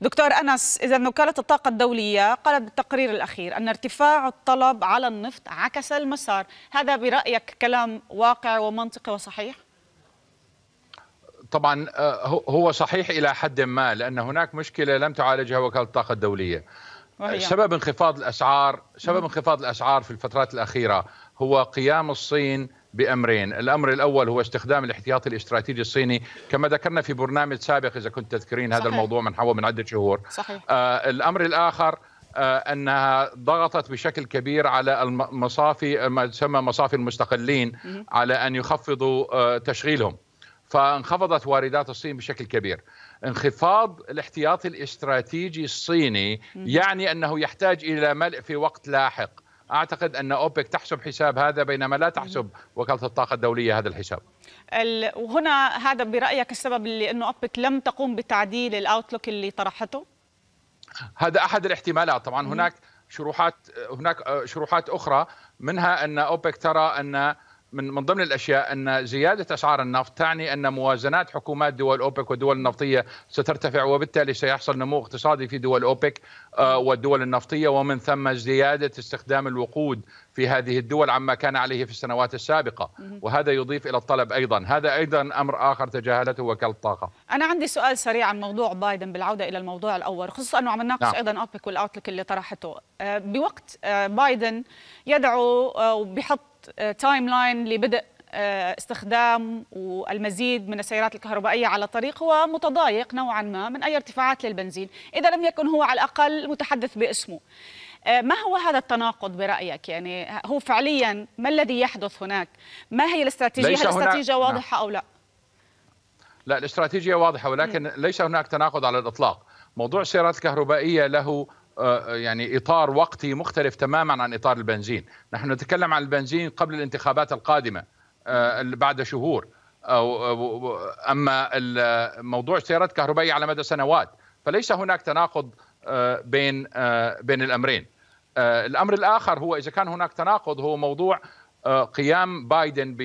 دكتور أنس إذا وكالة الطاقة الدولية قالت بالتقرير الأخير أن ارتفاع الطلب على النفط عكس المسار هذا برأيك كلام واقع ومنطقي وصحيح؟ طبعا آه، هو صحيح إلى حد ما لأن هناك مشكلة لم تعالجها وكالة الطاقة الدولية وهي. سبب انخفاض الاسعار سبب انخفاض الاسعار في الفترات الاخيره هو قيام الصين بامرين، الامر الاول هو استخدام الاحتياطي الاستراتيجي الصيني كما ذكرنا في برنامج سابق اذا كنت تذكرين هذا صحيح. الموضوع من حوالي من عده شهور. صحيح. آه الامر الاخر آه انها ضغطت بشكل كبير على المصافي ما تسمى مصافي المستقلين مم. على ان يخفضوا آه تشغيلهم. فانخفضت واردات الصين بشكل كبير. انخفاض الاحتياطي الاستراتيجي الصيني مم. يعني انه يحتاج الى ملء في وقت لاحق. اعتقد ان اوبك تحسب حساب هذا بينما لا تحسب وكاله الطاقه الدوليه هذا الحساب وهنا هذا برايك السبب اللي انه اوبك لم تقوم بتعديل الاوتلوك اللي طرحته هذا احد الاحتمالات طبعا هناك شروحات هناك آه، شروحات اخرى منها ان اوبك ترى ان من من ضمن الاشياء ان زياده اسعار النفط تعني ان موازنات حكومات دول اوبك والدول النفطيه سترتفع وبالتالي سيحصل نمو اقتصادي في دول اوبك آه، والدول النفطيه ومن ثم زياده استخدام الوقود في هذه الدول عما كان عليه في السنوات السابقه وهذا يضيف الى الطلب ايضا هذا ايضا امر اخر تجاهلته وكاله الطاقه انا عندي سؤال سريع عن موضوع بايدن بالعوده الى الموضوع الاول خصوصا انه عم نناقش نعم. ايضا اوبك والاوتلك اللي طرحته آه، بوقت آه، بايدن يدعو وبيحط تايم آه، لاين لبدء آه، استخدام والمزيد من السيارات الكهربائية على الطريق هو متضايق نوعا ما من أي ارتفاعات للبنزين إذا لم يكن هو على الأقل متحدث باسمه آه، ما هو هذا التناقض برأيك يعني هو فعليا ما الذي يحدث هناك ما هي الاستراتيجية هل الاستراتيجية نعم. واضحة نعم. أو لا لا الاستراتيجية واضحة ولكن م. ليس هناك تناقض على الإطلاق موضوع السيارات الكهربائية له آه، آه، يعني اطار وقتي مختلف تماما عن اطار البنزين، نحن نتكلم عن البنزين قبل الانتخابات القادمه آه، بعد شهور أو اما موضوع السيارات الكهربائيه على مدى سنوات، فليس هناك تناقض بين بين الامرين. الامر الاخر هو اذا كان هناك تناقض هو موضوع قيام بايدن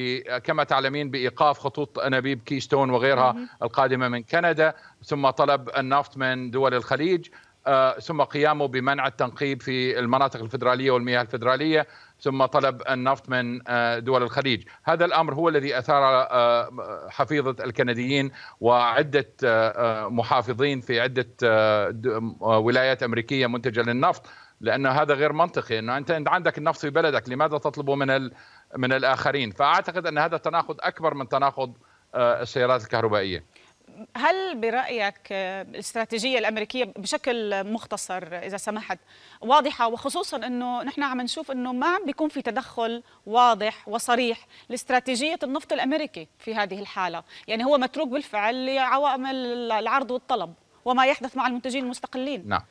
كما تعلمين بايقاف خطوط انابيب كيستون وغيرها القادمه من كندا ثم طلب النفط من دول الخليج آه، ثم قيامه بمنع التنقيب في المناطق الفدراليه والمياه الفدراليه ثم طلب النفط من آه، دول الخليج هذا الأمر هو الذي أثار آه، حفيظة الكنديين وعدة محافظين في عدة ولايات أمريكية منتجة للنفط لأن هذا غير منطقي أنه أنت عندك النفط في بلدك لماذا تطلبه من من الآخرين فأعتقد أن هذا تناقض أكبر من تناقض السيارات الكهربائية هل برأيك الاستراتيجية الأمريكية بشكل مختصر إذا سمحت واضحة وخصوصا أنه نحن عم نشوف أنه ما عم بيكون في تدخل واضح وصريح لاستراتيجية النفط الأمريكي في هذه الحالة يعني هو متروك بالفعل لعوامل العرض والطلب وما يحدث مع المنتجين المستقلين نعم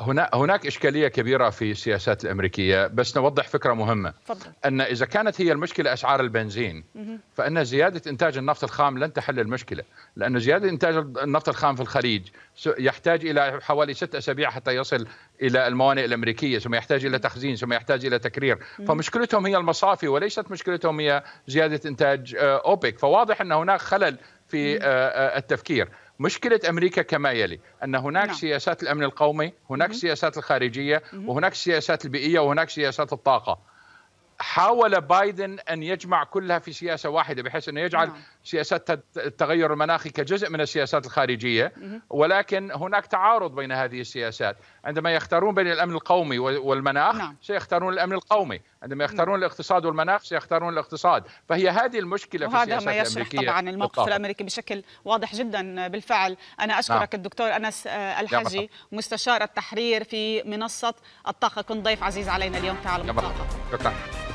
هنا هناك اشكاليه كبيره في السياسات الامريكيه بس نوضح فكره مهمه فضل. ان اذا كانت هي المشكله اسعار البنزين فان زياده انتاج النفط الخام لن تحل المشكله لان زياده انتاج النفط الخام في الخليج يحتاج الى حوالي ست اسابيع حتى يصل الى الموانئ الامريكيه ثم يحتاج الى تخزين ثم يحتاج الى تكرير فمشكلتهم هي المصافي وليست مشكلتهم هي زياده انتاج آه، اوبك فواضح ان هناك خلل في آه، آه، التفكير مشكله امريكا كما يلي ان هناك نعم. سياسات الامن القومي هناك مم. سياسات الخارجيه مم. وهناك السياسات البيئيه وهناك سياسات الطاقه حاول بايدن ان يجمع كلها في سياسه واحده بحيث انه يجعل نعم. سياسات التغير المناخي كجزء من السياسات الخارجيه ولكن هناك تعارض بين هذه السياسات عندما يختارون بين الامن القومي والمناخ نعم. سيختارون الامن القومي عندما يختارون نعم. الاقتصاد والمناخ سيختارون الاقتصاد فهي هذه المشكله في السياسات الامريكيه وهذا ما يشرح طبعا الموقف بالطبع. الامريكي بشكل واضح جدا بالفعل انا اشكرك نعم. الدكتور انس آه، الحجي مستشار التحرير في منصه الطاقه كنت ضيف عزيز علينا اليوم تعالوا عالم الطاقه شكرا